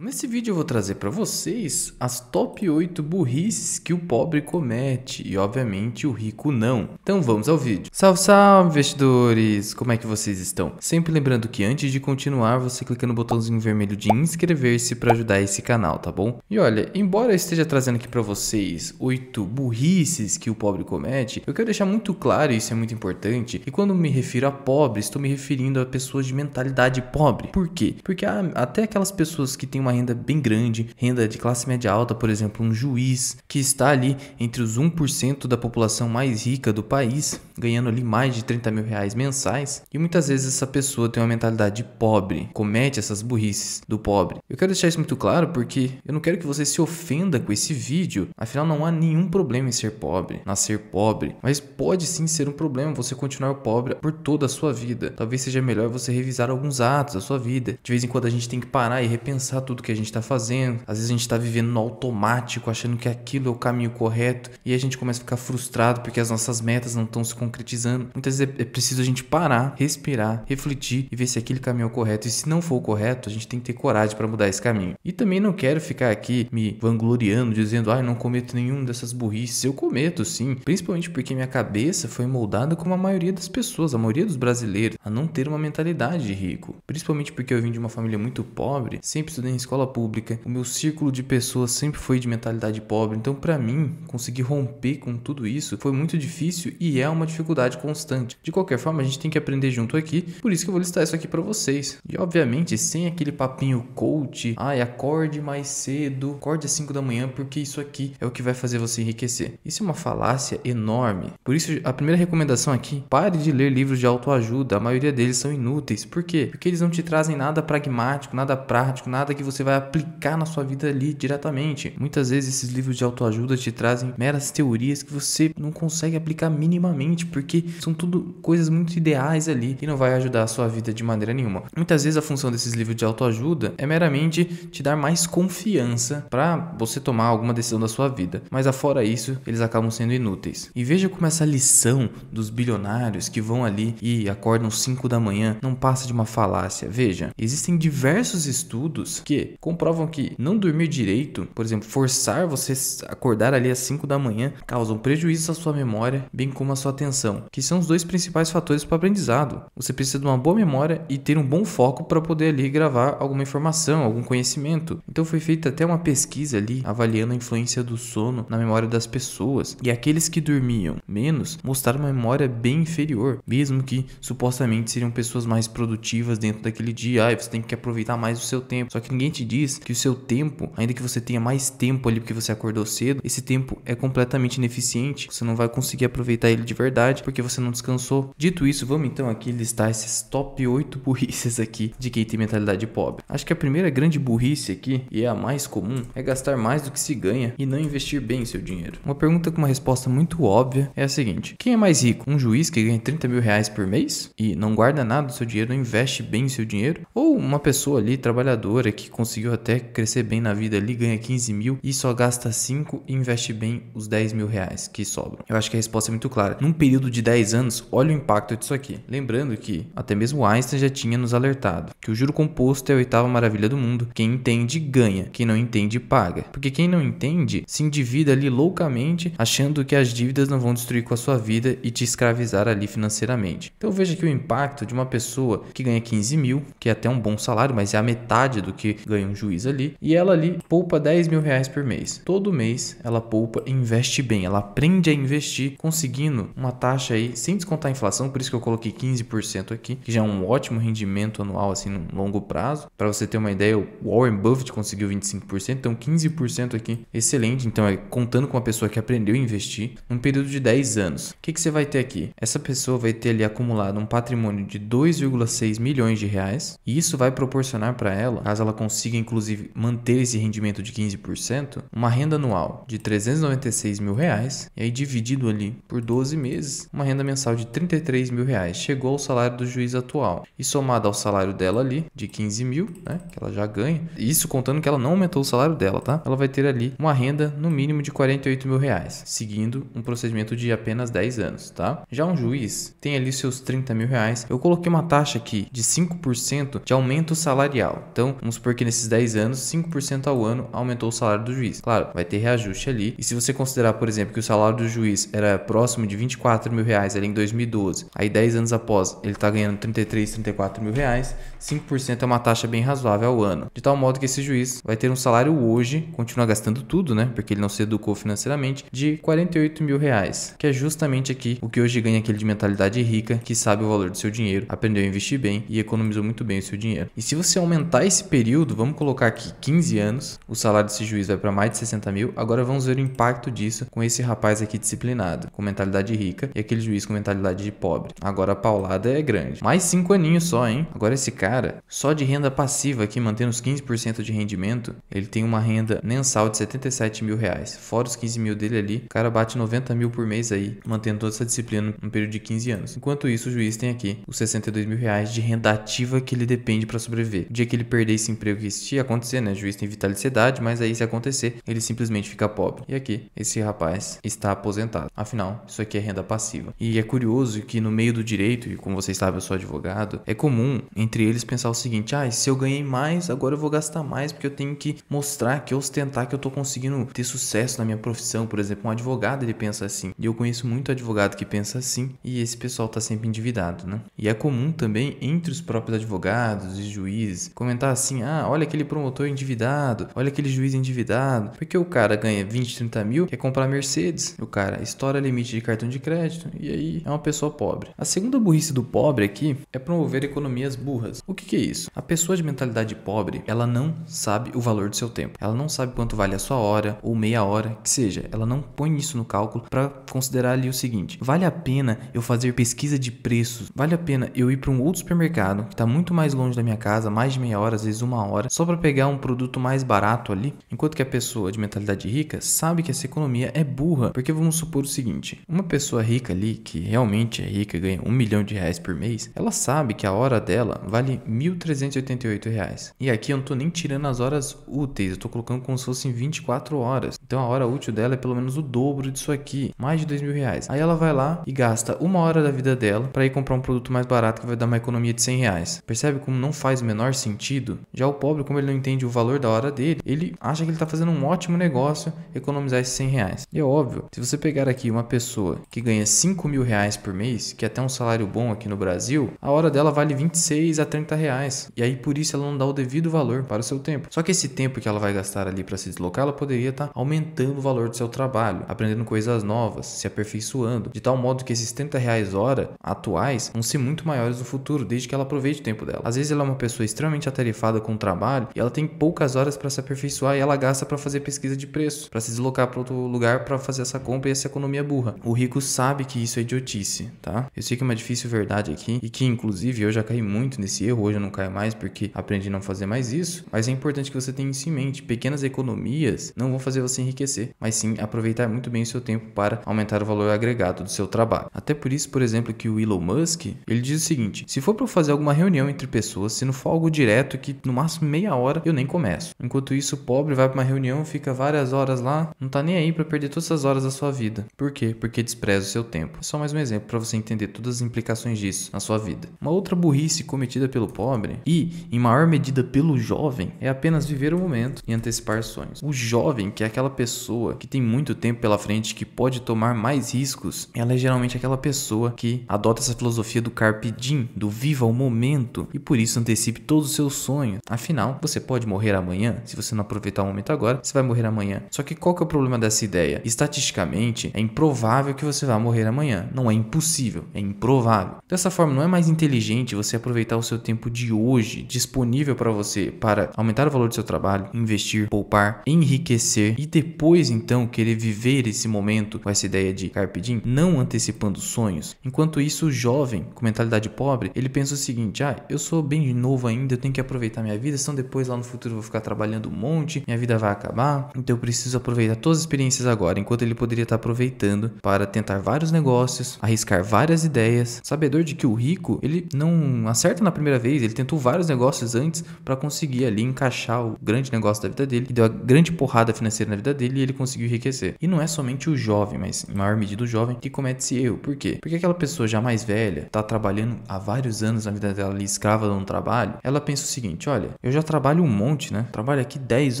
Nesse vídeo eu vou trazer para vocês as top 8 burrices que o pobre comete e obviamente o rico não. Então vamos ao vídeo. Salve, salve investidores! Como é que vocês estão? Sempre lembrando que antes de continuar você clica no botãozinho vermelho de inscrever-se para ajudar esse canal, tá bom? E olha, embora eu esteja trazendo aqui para vocês 8 burrices que o pobre comete, eu quero deixar muito claro, e isso é muito importante, que quando me refiro a pobre, estou me referindo a pessoas de mentalidade pobre. Por quê? Porque até aquelas pessoas que têm uma uma renda bem grande, renda de classe média alta, por exemplo, um juiz que está ali entre os 1% da população mais rica do país, ganhando ali mais de 30 mil reais mensais, e muitas vezes essa pessoa tem uma mentalidade pobre, comete essas burrices do pobre. Eu quero deixar isso muito claro porque eu não quero que você se ofenda com esse vídeo, afinal não há nenhum problema em ser pobre, nascer pobre, mas pode sim ser um problema você continuar pobre por toda a sua vida. Talvez seja melhor você revisar alguns atos da sua vida. De vez em quando a gente tem que parar e repensar tudo do que a gente está fazendo. Às vezes a gente está vivendo no automático, achando que aquilo é o caminho correto, e a gente começa a ficar frustrado porque as nossas metas não estão se concretizando. Muitas vezes é, é preciso a gente parar, respirar, refletir e ver se aquele caminho é o correto. E se não for o correto, a gente tem que ter coragem para mudar esse caminho. E também não quero ficar aqui me vangloriando, dizendo, ai, ah, não cometo nenhum dessas burrices. Eu cometo sim, principalmente porque minha cabeça foi moldada como a maioria das pessoas, a maioria dos brasileiros, a não ter uma mentalidade de rico. Principalmente porque eu vim de uma família muito pobre, sempre estudei em escola pública, o meu círculo de pessoas sempre foi de mentalidade pobre, então para mim conseguir romper com tudo isso foi muito difícil e é uma dificuldade constante. De qualquer forma, a gente tem que aprender junto aqui, por isso que eu vou listar isso aqui para vocês. E obviamente, sem aquele papinho coach, ai, acorde mais cedo, acorde às 5 da manhã, porque isso aqui é o que vai fazer você enriquecer. Isso é uma falácia enorme. Por isso, a primeira recomendação aqui, pare de ler livros de autoajuda, a maioria deles são inúteis. Por quê? Porque eles não te trazem nada pragmático, nada prático, nada que você você vai aplicar na sua vida ali diretamente. Muitas vezes esses livros de autoajuda te trazem meras teorias que você não consegue aplicar minimamente, porque são tudo coisas muito ideais ali e não vai ajudar a sua vida de maneira nenhuma. Muitas vezes a função desses livros de autoajuda é meramente te dar mais confiança para você tomar alguma decisão da sua vida, mas afora isso, eles acabam sendo inúteis. E veja como essa lição dos bilionários que vão ali e acordam 5 da manhã não passa de uma falácia. Veja, existem diversos estudos que comprovam que não dormir direito, por exemplo, forçar você acordar ali às 5 da manhã, causam prejuízo à sua memória, bem como à sua atenção, que são os dois principais fatores para o aprendizado. Você precisa de uma boa memória e ter um bom foco para poder ali gravar alguma informação, algum conhecimento. Então foi feita até uma pesquisa ali avaliando a influência do sono na memória das pessoas, e aqueles que dormiam menos mostraram uma memória bem inferior, mesmo que supostamente seriam pessoas mais produtivas dentro daquele dia, ah, você tem que aproveitar mais o seu tempo. Só que ninguém gente diz que o seu tempo, ainda que você tenha mais tempo ali porque você acordou cedo, esse tempo é completamente ineficiente, você não vai conseguir aproveitar ele de verdade porque você não descansou. Dito isso, vamos então aqui listar esses top 8 burrices aqui de quem tem mentalidade pobre. Acho que a primeira grande burrice aqui, e é a mais comum, é gastar mais do que se ganha e não investir bem seu dinheiro. Uma pergunta com uma resposta muito óbvia é a seguinte: quem é mais rico? Um juiz que ganha 30 mil reais por mês e não guarda nada do seu dinheiro, não investe bem seu dinheiro? Ou uma pessoa ali trabalhadora que conseguiu até crescer bem na vida ali, ganha 15 mil e só gasta 5 e investe bem os 10 mil reais que sobram. Eu acho que a resposta é muito clara. Num período de 10 anos, olha o impacto disso aqui. Lembrando que até mesmo Einstein já tinha nos alertado que o juro composto é a oitava maravilha do mundo. Quem entende, ganha. Quem não entende, paga. Porque quem não entende se endivida ali loucamente, achando que as dívidas não vão destruir com a sua vida e te escravizar ali financeiramente. Então veja que o impacto de uma pessoa que ganha 15 mil, que é até um bom salário, mas é a metade do que ganha um juiz ali, e ela ali poupa 10 mil reais por mês. Todo mês ela poupa e investe bem, ela aprende a investir conseguindo uma taxa aí, sem descontar a inflação, por isso que eu coloquei 15% aqui, que já é um ótimo rendimento anual assim no longo prazo. Para você ter uma ideia, o Warren Buffett conseguiu 25%, então 15% aqui, excelente. Então é contando com uma pessoa que aprendeu a investir num período de 10 anos. O que, que você vai ter aqui? Essa pessoa vai ter ali acumulado um patrimônio de 2,6 milhões de reais, e isso vai proporcionar para ela, caso ela consiga consiga inclusive manter esse rendimento de 15%, uma renda anual de 396 mil reais, e aí dividido ali por 12 meses, uma renda mensal de 33 mil reais, chegou ao salário do juiz atual. E somado ao salário dela ali, de 15 mil, né, que ela já ganha, isso contando que ela não aumentou o salário dela, tá? Ela vai ter ali uma renda no mínimo de 48 mil reais, seguindo um procedimento de apenas 10 anos, tá? Já um juiz tem ali seus 30 mil reais. Eu coloquei uma taxa aqui de 5% de aumento salarial. Então, vamos supor que nesses 10 anos, 5% ao ano aumentou o salário do juiz. Claro, vai ter reajuste ali. E se você considerar, por exemplo, que o salário do juiz era próximo de 24 mil reais ali em 2012, aí 10 anos após ele está ganhando 33, 34 mil reais, 5% é uma taxa bem razoável ao ano. De tal modo que esse juiz vai ter um salário hoje, continua gastando tudo, né? Porque ele não se educou financeiramente, de 48 mil reais, que é justamente aqui o que hoje ganha aquele de mentalidade rica que sabe o valor do seu dinheiro, aprendeu a investir bem e economizou muito bem o seu dinheiro. E se você aumentar esse período, vamos colocar aqui 15 anos, o salário desse juiz vai para mais de 60 mil. Agora vamos ver o impacto disso com esse rapaz aqui disciplinado, com mentalidade rica, e aquele juiz com mentalidade de pobre. Agora a paulada é grande. Mais 5 aninhos só, hein? Agora esse cara, só de renda passiva aqui, mantendo os 15% de rendimento, ele tem uma renda mensal de 77 mil reais. Fora os 15 mil dele ali, o cara bate 90 mil por mês aí, mantendo toda essa disciplina num período de 15 anos. Enquanto isso, o juiz tem aqui os 62 mil reais de renda ativa que ele depende para sobreviver. O dia que ele perder esse emprego que se acontecer, né? O juiz tem vitaliciedade, mas aí se acontecer, ele simplesmente fica pobre. E aqui, esse rapaz está aposentado. Afinal, isso aqui é renda passiva. E é curioso que no meio do direito, e como vocês sabem, eu sou advogado, é comum entre eles pensar o seguinte: ah, se eu ganhei mais, agora eu vou gastar mais, porque eu tenho que mostrar que ostentar que eu tô conseguindo ter sucesso na minha profissão. Por exemplo, um advogado ele pensa assim. E eu conheço muito advogado que pensa assim, e esse pessoal tá sempre endividado, né? E é comum também entre os próprios advogados e juízes comentar assim: ah, olha olha aquele promotor endividado, olha aquele juiz endividado. Porque o cara ganha 20, 30 mil, quer comprar Mercedes, o cara estoura limite de cartão de crédito e aí é uma pessoa pobre. A segunda burrice do pobre aqui é promover economias burras. O que, que é isso? A pessoa de mentalidade pobre, ela não sabe o valor do seu tempo. Ela não sabe quanto vale a sua hora ou meia hora, que seja. Ela não põe isso no cálculo para considerar ali o seguinte: vale a pena eu fazer pesquisa de preços? Vale a pena eu ir para um outro supermercado que está muito mais longe da minha casa, mais de meia hora, às vezes uma hora? só para pegar um produto mais barato ali, enquanto que a pessoa de mentalidade rica sabe que essa economia é burra, porque vamos supor o seguinte: uma pessoa rica ali que realmente é rica ganha um milhão de reais por mês, ela sabe que a hora dela vale 1.388 reais. E aqui eu não tô nem tirando as horas úteis, eu tô colocando como se fossem 24 horas. Então a hora útil dela é pelo menos o dobro disso aqui, mais de dois mil reais. Aí ela vai lá e gasta uma hora da vida dela para ir comprar um produto mais barato que vai dar uma economia de cem reais. Percebe como não faz o menor sentido? Já o pobre, como ele não entende o valor da hora dele, ele acha que ele está fazendo um ótimo negócio economizar esses 100 reais. E é óbvio, se você pegar aqui uma pessoa que ganha 5 mil reais por mês, que é até um salário bom aqui no Brasil, a hora dela vale 26 a 30 reais. E aí por isso ela não dá o devido valor para o seu tempo. Só que esse tempo que ela vai gastar ali para se deslocar, ela poderia estar tá aumentando o valor do seu trabalho, aprendendo coisas novas, se aperfeiçoando, de tal modo que esses 30 reais hora atuais vão ser muito maiores no futuro, desde que ela aproveite o tempo dela. Às vezes ela é uma pessoa extremamente atarefada com o trabalho trabalho e ela tem poucas horas para se aperfeiçoar e ela gasta para fazer pesquisa de preço, para se deslocar para outro lugar para fazer essa compra e essa economia burra. O rico sabe que isso é idiotice, tá? Eu sei que é uma difícil verdade aqui e que inclusive eu já caí muito nesse erro, hoje eu não caio mais porque aprendi a não fazer mais isso, mas é importante que você tenha isso em mente. Pequenas economias não vão fazer você enriquecer, mas sim aproveitar muito bem o seu tempo para aumentar o valor agregado do seu trabalho. Até por isso, por exemplo, que o Elon Musk, ele diz o seguinte: se for para fazer alguma reunião entre pessoas, se não for algo direto que no máximo meia hora, eu nem começo. Enquanto isso, o pobre vai para uma reunião, fica várias horas lá, não tá nem aí para perder todas as horas da sua vida. Por quê? Porque despreza o seu tempo. Só mais um exemplo para você entender todas as implicações disso na sua vida. Uma outra burrice cometida pelo pobre e, em maior medida, pelo jovem é apenas viver o momento e antecipar sonhos. O jovem, que é aquela pessoa que tem muito tempo pela frente, que pode tomar mais riscos, ela é geralmente aquela pessoa que adota essa filosofia do carpe diem, do viva o momento e por isso antecipe todos os seus sonhos. Afinal você pode morrer amanhã. Se você não aproveitar o momento agora, você vai morrer amanhã. Só que qual que é o problema dessa ideia? Estatisticamente, é improvável que você vá morrer amanhã. Não é impossível, é improvável. Dessa forma, não é mais inteligente você aproveitar o seu tempo de hoje disponível para você para aumentar o valor do seu trabalho, investir, poupar, enriquecer e depois então querer viver esse momento com essa ideia de carpe diem, não antecipando sonhos. Enquanto isso, o jovem com mentalidade pobre, ele pensa o seguinte: "Ah, eu sou bem novo ainda, eu tenho que aproveitar minha vida, depois lá no futuro eu vou ficar trabalhando um monte, minha vida vai acabar, então eu preciso aproveitar todas as experiências agora, enquanto ele poderia estar aproveitando para tentar vários negócios, arriscar várias ideias, sabedor de que o rico, ele não acerta na primeira vez, ele tentou vários negócios antes para conseguir ali encaixar o grande negócio da vida dele, que deu a grande porrada financeira na vida dele e ele conseguiu enriquecer. E não é somente o jovem, mas em maior medida o jovem que comete esse erro. Por quê? Porque aquela pessoa já mais velha, tá trabalhando há vários anos na vida dela ali, escrava de um trabalho, ela pensa o seguinte, olha, eu já já trabalho um monte, né? Trabalho aqui 10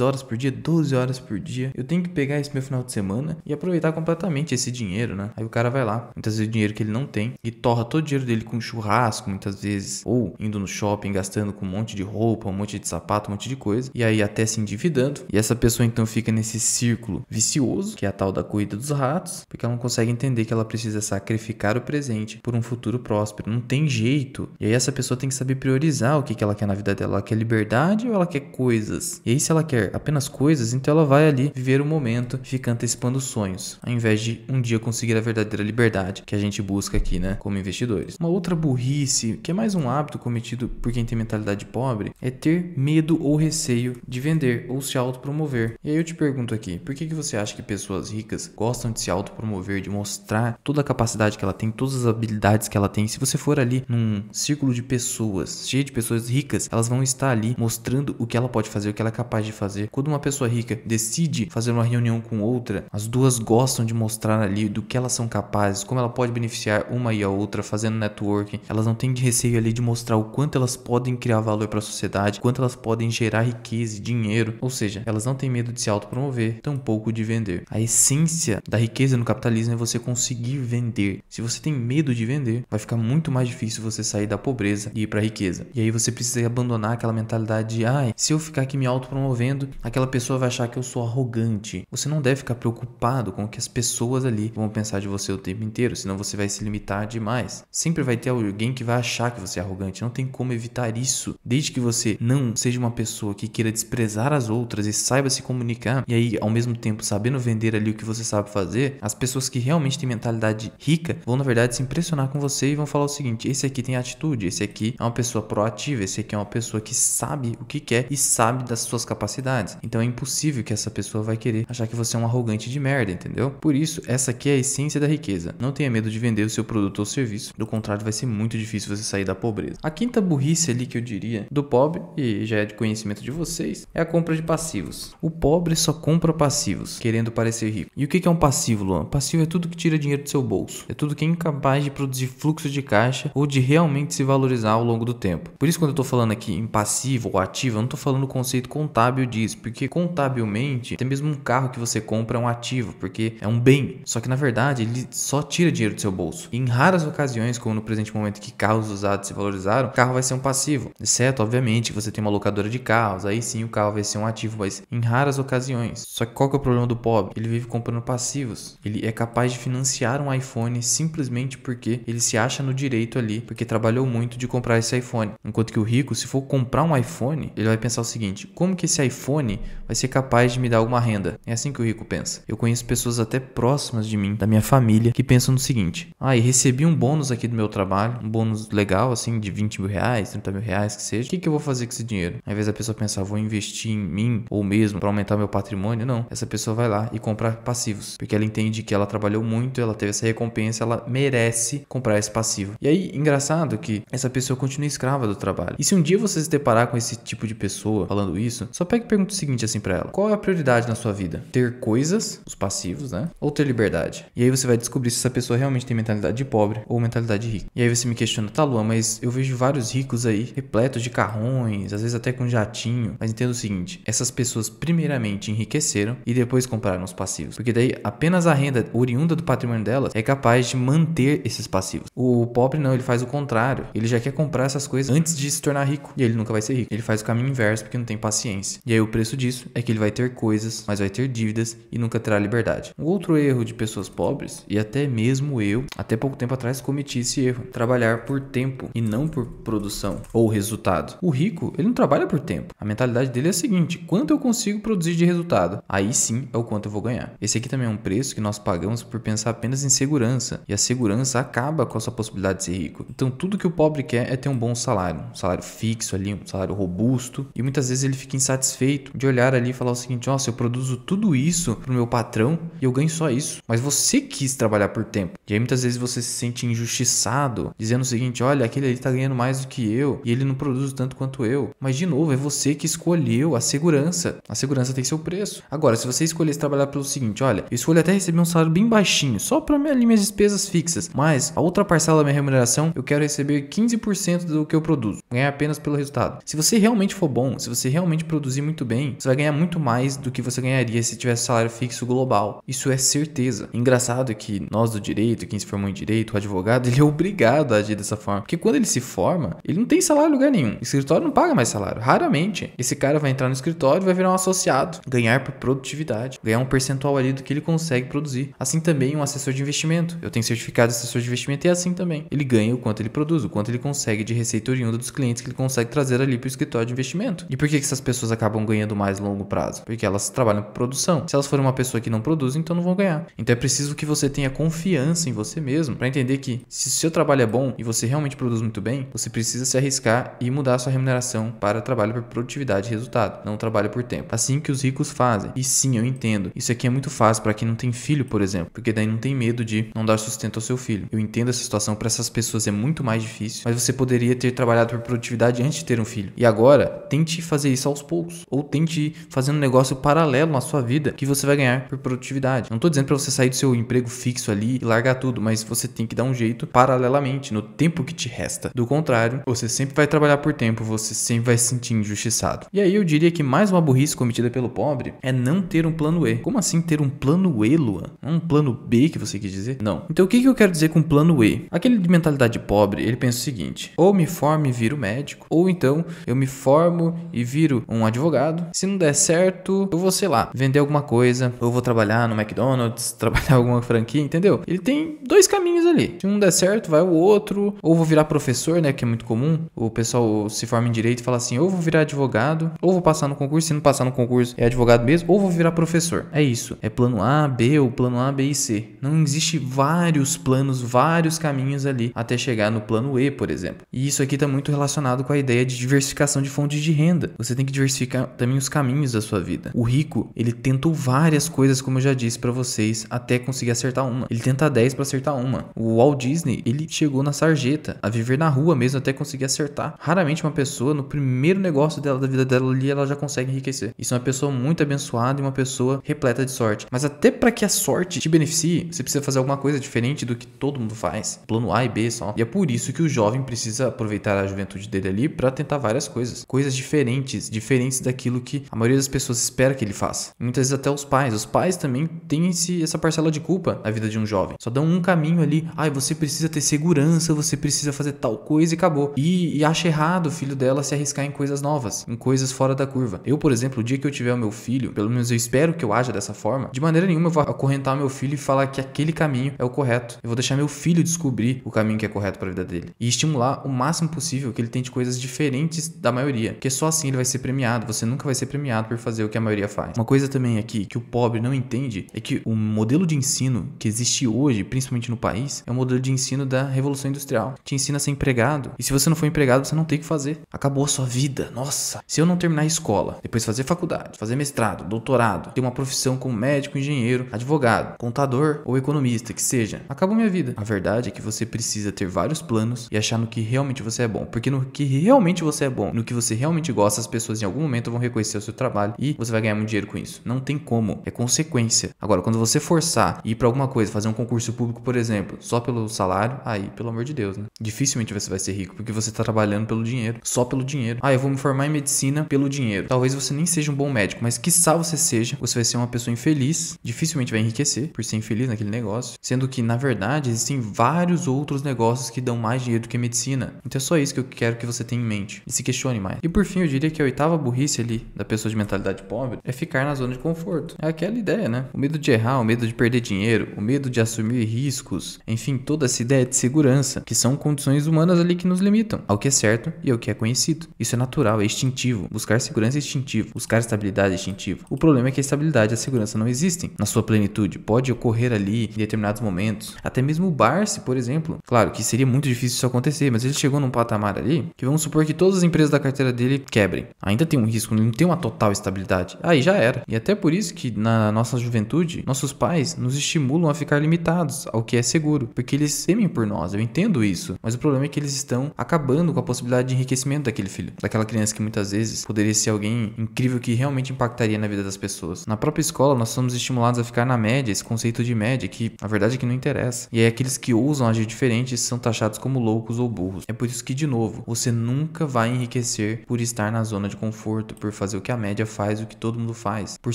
horas por dia, 12 horas por dia. Eu tenho que pegar esse meu final de semana e aproveitar completamente esse dinheiro, né? Aí o cara vai lá, muitas vezes o dinheiro que ele não tem, e torra todo o dinheiro dele com churrasco, muitas vezes, ou indo no shopping, gastando com um monte de roupa, um monte de sapato, um monte de coisa, e aí até se endividando. E essa pessoa então fica nesse círculo vicioso, que é a tal da corrida dos ratos, porque ela não consegue entender que ela precisa sacrificar o presente por um futuro próspero. Não tem jeito. E aí essa pessoa tem que saber priorizar o que, que ela quer na vida dela. Ela quer liberdade ou ela quer coisas? E aí, se ela quer apenas coisas, então ela vai ali viver o momento, fica antecipando sonhos, ao invés de um dia conseguir a verdadeira liberdade que a gente busca aqui, né, como investidores. Uma outra burrice, que é mais um hábito cometido por quem tem mentalidade pobre, é ter medo ou receio de vender ou se autopromover. E aí eu te pergunto aqui, por que, que você acha que pessoas ricas gostam de se autopromover, de mostrar toda a capacidade que ela tem, todas as habilidades que ela tem? Se você for ali num círculo de pessoas, cheio de pessoas ricas, elas vão estar ali mostrando mostrando o que ela pode fazer, o que ela é capaz de fazer. Quando uma pessoa rica decide fazer uma reunião com outra, as duas gostam de mostrar ali do que elas são capazes, como ela pode beneficiar uma e a outra fazendo networking. Elas não têm de receio ali de mostrar o quanto elas podem criar valor para a sociedade, quanto elas podem gerar riqueza, dinheiro, ou seja, elas não têm medo de se autopromover, tampouco de vender. A essência da riqueza no capitalismo é você conseguir vender. Se você tem medo de vender, vai ficar muito mais difícil você sair da pobreza e ir para a riqueza. E aí você precisa abandonar aquela mentalidade de, ai, se eu ficar aqui me autopromovendo, aquela pessoa vai achar que eu sou arrogante. Você não deve ficar preocupado com o que as pessoas ali vão pensar de você o tempo inteiro, senão você vai se limitar demais. Sempre vai ter alguém que vai achar que você é arrogante, não tem como evitar isso. Desde que você não seja uma pessoa que queira desprezar as outras e saiba se comunicar, e aí ao mesmo tempo sabendo vender ali o que você sabe fazer, as pessoas que realmente têm mentalidade rica vão na verdade se impressionar com você e vão falar o seguinte: esse aqui tem atitude, esse aqui é uma pessoa proativa, esse aqui é uma pessoa que sabe sabe o que quer e sabe das suas capacidades. Então é impossível que essa pessoa vai querer achar que você é um arrogante de merda, entendeu? Por isso, essa aqui é a essência da riqueza. Não tenha medo de vender o seu produto ou serviço. Do contrário, vai ser muito difícil você sair da pobreza. A quinta burrice ali que eu diria do pobre, e já é de conhecimento de vocês, é a compra de passivos. O pobre só compra passivos, querendo parecer rico. E o que é um passivo, Luan? Passivo é tudo que tira dinheiro do seu bolso. É tudo que é incapaz de produzir fluxo de caixa ou de realmente se valorizar ao longo do tempo. Por isso, quando eu tô falando aqui em passivo ou ativo, eu não tô falando o conceito contábil disso, porque contabilmente, até mesmo um carro que você compra é um ativo, porque é um bem. Só que na verdade, ele só tira dinheiro do seu bolso. E, em raras ocasiões, como no presente momento que carros usados se valorizaram, carro vai ser um passivo. Exceto, obviamente, que você tem uma locadora de carros, aí sim o carro vai ser um ativo, mas em raras ocasiões. Só que qual que é o problema do pobre? Ele vive comprando passivos. Ele é capaz de financiar um iPhone simplesmente porque ele se acha no direito ali, porque trabalhou muito de comprar esse iPhone. Enquanto que o rico, se for comprar um iPhone, iPhone, ele vai pensar o seguinte: como que esse iPhone vai ser capaz de me dar alguma renda? É assim que o rico pensa. Eu conheço pessoas até próximas de mim, da minha família, que pensam no seguinte: ah, e recebi um bônus aqui do meu trabalho, um bônus legal, assim, de 20 mil reais, 30 mil reais, que seja. O que, que eu vou fazer com esse dinheiro? Ao invés da pessoa pensar, vou investir em mim ou mesmo para aumentar meu patrimônio, não. Essa pessoa vai lá e comprar passivos, porque ela entende que ela trabalhou muito, ela teve essa recompensa, ela merece comprar esse passivo. E aí, engraçado que essa pessoa continua escrava do trabalho. E se um dia você se deparar com esse tipo de pessoa falando isso, só pega e pergunta o seguinte assim para ela: qual é a prioridade na sua vida? Ter coisas, os passivos, né? Ou ter liberdade? E aí você vai descobrir se essa pessoa realmente tem mentalidade de pobre ou mentalidade de rico. E aí você me questiona, tá, Luan, mas eu vejo vários ricos aí, repletos de carrões, às vezes até com jatinho. Mas entenda o seguinte: essas pessoas primeiramente enriqueceram e depois compraram os passivos. Porque daí apenas a renda oriunda do patrimônio delas é capaz de manter esses passivos. O pobre não, ele faz o contrário. Ele já quer comprar essas coisas antes de se tornar rico. E ele nunca vai ser rico. Ele faz o caminho inverso porque não tem paciência. E aí o preço disso é que ele vai ter coisas, mas vai ter dívidas e nunca terá liberdade. Um outro erro de pessoas pobres, e até mesmo eu, até pouco tempo atrás cometi esse erro, trabalhar por tempo e não por produção ou resultado. O rico, ele não trabalha por tempo. A mentalidade dele é a seguinte: quanto eu consigo produzir de resultado? Aí sim é o quanto eu vou ganhar. Esse aqui também é um preço que nós pagamos por pensar apenas em segurança, e a segurança acaba com a sua possibilidade de ser rico. Então tudo que o pobre quer é ter um bom salário, um salário fixo ali, um salário robusto robusto e muitas vezes ele fica insatisfeito de olhar ali e falar o seguinte: nossa, eu produzo tudo isso pro meu patrão e eu ganho só isso. Mas você quis trabalhar por tempo. E aí muitas vezes você se sente injustiçado, dizendo o seguinte: olha, aquele ali tá ganhando mais do que eu e ele não produz tanto quanto eu. Mas de novo, é você que escolheu a segurança. A segurança tem seu preço. Agora, se você escolhesse trabalhar pelo seguinte: olha, eu escolho até receber um salário bem baixinho, só para ali minhas despesas fixas, mas a outra parcela da minha remuneração eu quero receber 15% do que eu produzo, ganhar apenas pelo resultado. Se você você realmente for bom, se você realmente produzir muito bem, você vai ganhar muito mais do que você ganharia se tivesse salário fixo global. Isso é certeza. Engraçado que nós do direito, quem se formou em direito, o advogado, ele é obrigado a agir dessa forma. Porque quando ele se forma, ele não tem salário em lugar nenhum. O escritório não paga mais salário, raramente. Esse cara vai entrar no escritório e vai virar um associado, ganhar por produtividade, ganhar um percentual ali do que ele consegue produzir. Assim também um assessor de investimento. Eu tenho certificado de assessor de investimento e é assim também. Ele ganha o quanto ele produz, o quanto ele consegue de receita oriunda dos clientes que ele consegue trazer ali para o escritório escritório de investimento. E por que, que essas pessoas acabam ganhando mais longo prazo? Porque elas trabalham por produção. Se elas forem uma pessoa que não produz, então não vão ganhar. Então é preciso que você tenha confiança em você mesmo para entender que se o seu trabalho é bom e você realmente produz muito bem, você precisa se arriscar e mudar a sua remuneração para trabalho por produtividade e resultado, não trabalho por tempo. Assim que os ricos fazem. E sim, eu entendo. Isso aqui é muito fácil para quem não tem filho, por exemplo, porque daí não tem medo de não dar sustento ao seu filho. Eu entendo essa situação para essas pessoas é muito mais difícil, mas você poderia ter trabalhado por produtividade antes de ter um filho. E agora Agora, tente fazer isso aos poucos. Ou tente fazer um negócio paralelo na sua vida que você vai ganhar por produtividade. Não estou dizendo para você sair do seu emprego fixo ali e largar tudo, mas você tem que dar um jeito paralelamente, no tempo que te resta. Do contrário, você sempre vai trabalhar por tempo, você sempre vai se sentir injustiçado. E aí eu diria que mais uma burrice cometida pelo pobre é não ter um plano E. Como assim ter um plano E, Luan? É um plano B que você quis dizer? Não. Então o que, que eu quero dizer com plano E? Aquele de mentalidade pobre, ele pensa o seguinte: ou me forme e viro médico, ou então eu me formo e viro um advogado. Se não der certo, eu vou, sei lá, vender alguma coisa, ou vou trabalhar no McDonald's, trabalhar alguma franquia, entendeu? Ele tem dois caminhos ali. Se um der certo, vai o outro, ou vou virar professor, né, que é muito comum. O pessoal se forma em direito e fala assim: ou vou virar advogado, ou vou passar no concurso, se não passar no concurso, é advogado mesmo, ou vou virar professor. É isso. É plano A, B ou plano A, B e C. Não existe vários planos, vários caminhos ali até chegar no plano E, por exemplo. E isso aqui está muito relacionado com a ideia de diversificação de fontes de renda. Você tem que diversificar também os caminhos da sua vida. O rico, ele tentou várias coisas, como eu já disse para vocês, até conseguir acertar uma. Ele tenta 10 para acertar uma. O Walt Disney, ele chegou na sarjeta, a viver na rua mesmo até conseguir acertar. Raramente uma pessoa no primeiro negócio dela da vida dela ali, ela já consegue enriquecer. Isso é uma pessoa muito abençoada e uma pessoa repleta de sorte. Mas até para que a sorte te beneficie, você precisa fazer alguma coisa diferente do que todo mundo faz. Plano A e B só. E é por isso que o jovem precisa aproveitar a juventude dele ali para tentar várias coisas coisas, coisas diferentes, diferentes daquilo que a maioria das pessoas espera que ele faça. Muitas vezes até os pais, os pais também têm esse, essa parcela de culpa na vida de um jovem. Só dão um caminho ali, ai, ah, você precisa ter segurança, você precisa fazer tal coisa e acabou. E, e acha errado o filho dela se arriscar em coisas novas, em coisas fora da curva. Eu, por exemplo, o dia que eu tiver o meu filho, pelo menos eu espero que eu haja dessa forma, de maneira nenhuma eu vou acorrentar meu filho e falar que aquele caminho é o correto. Eu vou deixar meu filho descobrir o caminho que é correto para a vida dele e estimular o máximo possível que ele tente coisas diferentes da maioria, porque é só assim ele vai ser premiado, você nunca vai ser premiado por fazer o que a maioria faz. Uma coisa também aqui que o pobre não entende é que o modelo de ensino que existe hoje, principalmente no país, é o modelo de ensino da Revolução Industrial. Te ensina a ser empregado, e se você não for empregado, você não tem o que fazer. Acabou a sua vida, nossa. Se eu não terminar a escola, depois fazer faculdade, fazer mestrado, doutorado, ter uma profissão como médico, engenheiro, advogado, contador ou economista, que seja, acabou minha vida. A verdade é que você precisa ter vários planos e achar no que realmente você é bom, porque no que realmente você é bom, no que você realmente gosta, as pessoas em algum momento vão reconhecer o seu trabalho e você vai ganhar muito dinheiro com isso. Não tem como, é consequência. Agora, quando você forçar ir para alguma coisa, fazer um concurso público, por exemplo, só pelo salário, aí, pelo amor de Deus, né? Dificilmente você vai ser rico porque você tá trabalhando pelo dinheiro, só pelo dinheiro. Ah, eu vou me formar em medicina pelo dinheiro. Talvez você nem seja um bom médico, mas que sal você seja, você vai ser uma pessoa infeliz, dificilmente vai enriquecer por ser infeliz naquele negócio, sendo que na verdade existem vários outros negócios que dão mais dinheiro do que medicina. Então é só isso que eu quero que você tenha em mente. E se questione e por fim, eu diria que a oitava burrice ali da pessoa de mentalidade pobre é ficar na zona de conforto. É aquela ideia, né? O medo de errar, o medo de perder dinheiro, o medo de assumir riscos, enfim, toda essa ideia de segurança, que são condições humanas ali que nos limitam ao que é certo e ao que é conhecido. Isso é natural, é instintivo. Buscar segurança é instintivo, buscar estabilidade é instintivo. O problema é que a estabilidade e a segurança não existem na sua plenitude. Pode ocorrer ali em determinados momentos. Até mesmo o Barce, por exemplo. Claro que seria muito difícil isso acontecer, mas ele chegou num patamar ali que vamos supor que todas as empresas da da carteira dele quebrem. Ainda tem um risco, não tem uma total estabilidade. Aí já era. E é até por isso que na nossa juventude, nossos pais nos estimulam a ficar limitados ao que é seguro, porque eles temem por nós. Eu entendo isso, mas o problema é que eles estão acabando com a possibilidade de enriquecimento daquele filho, daquela criança que muitas vezes poderia ser alguém incrível que realmente impactaria na vida das pessoas. Na própria escola, nós somos estimulados a ficar na média, esse conceito de média que a verdade é que não interessa. E aí aqueles que ousam agir diferente são taxados como loucos ou burros. É por isso que de novo, você nunca vai enriquecer crescer por estar na zona de conforto, por fazer o que a média faz, o que todo mundo faz, por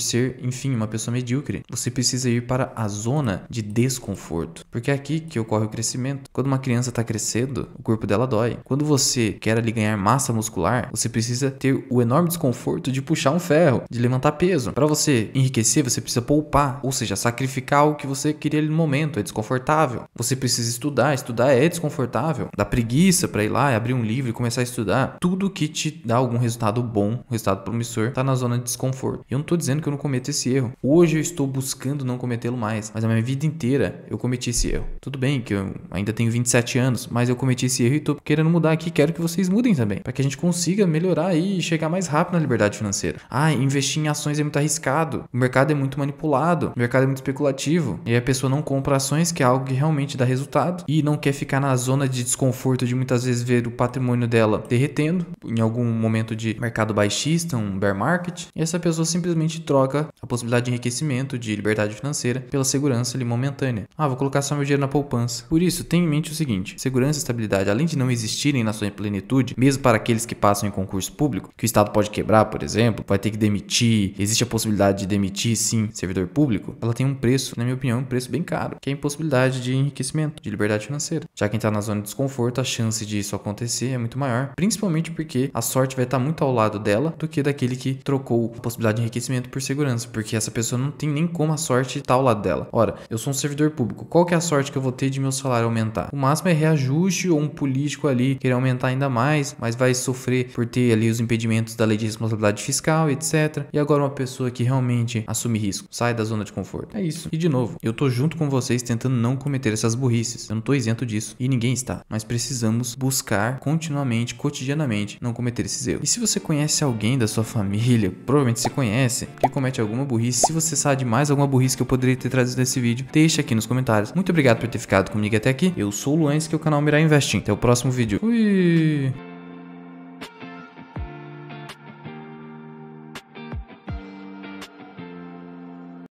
ser, enfim, uma pessoa medíocre. Você precisa ir para a zona de desconforto, porque é aqui que ocorre o crescimento. Quando uma criança está crescendo, o corpo dela dói. Quando você quer ali ganhar massa muscular, você precisa ter o enorme desconforto de puxar um ferro, de levantar peso. Para você enriquecer, você precisa poupar, ou seja, sacrificar o que você queria no momento, é desconfortável. Você precisa estudar, estudar é desconfortável. Dá preguiça para ir lá, abrir um livro e começar a estudar. Tudo que que te dá algum resultado bom, um resultado promissor, tá na zona de desconforto. Eu não tô dizendo que eu não cometo esse erro. Hoje eu estou buscando não cometê-lo mais, mas a minha vida inteira eu cometi esse erro. Tudo bem que eu ainda tenho 27 anos, mas eu cometi esse erro e tô querendo mudar aqui, quero que vocês mudem também, para que a gente consiga melhorar e chegar mais rápido na liberdade financeira. Ah, investir em ações é muito arriscado, o mercado é muito manipulado, o mercado é muito especulativo, e a pessoa não compra ações, que é algo que realmente dá resultado, e não quer ficar na zona de desconforto de muitas vezes ver o patrimônio dela derretendo, em algum momento de mercado baixista, um bear market, e essa pessoa simplesmente troca a possibilidade de enriquecimento, de liberdade financeira, pela segurança ali momentânea. Ah, vou colocar só meu dinheiro na poupança. Por isso, tenha em mente o seguinte: segurança e estabilidade, além de não existirem na sua plenitude, mesmo para aqueles que passam em concurso público, que o Estado pode quebrar, por exemplo, vai ter que demitir, existe a possibilidade de demitir, sim, servidor público, ela tem um preço, na minha opinião, um preço bem caro, que é a impossibilidade de enriquecimento, de liberdade financeira. Já quem está na zona de desconforto, a chance de isso acontecer é muito maior, principalmente porque a sorte vai estar muito ao lado dela do que daquele que trocou a possibilidade de enriquecimento por segurança, porque essa pessoa não tem nem como a sorte estar tá ao lado dela. Ora, eu sou um servidor público, qual que é a sorte que eu vou ter de meu salário aumentar? O máximo é reajuste ou um político ali querer aumentar ainda mais, mas vai sofrer por ter ali os impedimentos da lei de responsabilidade fiscal, etc. E agora uma pessoa que realmente assume risco, sai da zona de conforto. É isso. E de novo, eu tô junto com vocês tentando não cometer essas burrices. Eu não tô isento disso e ninguém está, mas precisamos buscar continuamente, cotidianamente, não cometer esses erros. E se você conhece alguém da sua família, provavelmente se conhece, que comete alguma burrice, se você sabe de mais alguma burrice que eu poderia ter trazido nesse vídeo, deixa aqui nos comentários. Muito obrigado por ter ficado comigo até aqui. Eu sou o Luan, que é o canal Mirar Investing. Até o próximo vídeo. Fui!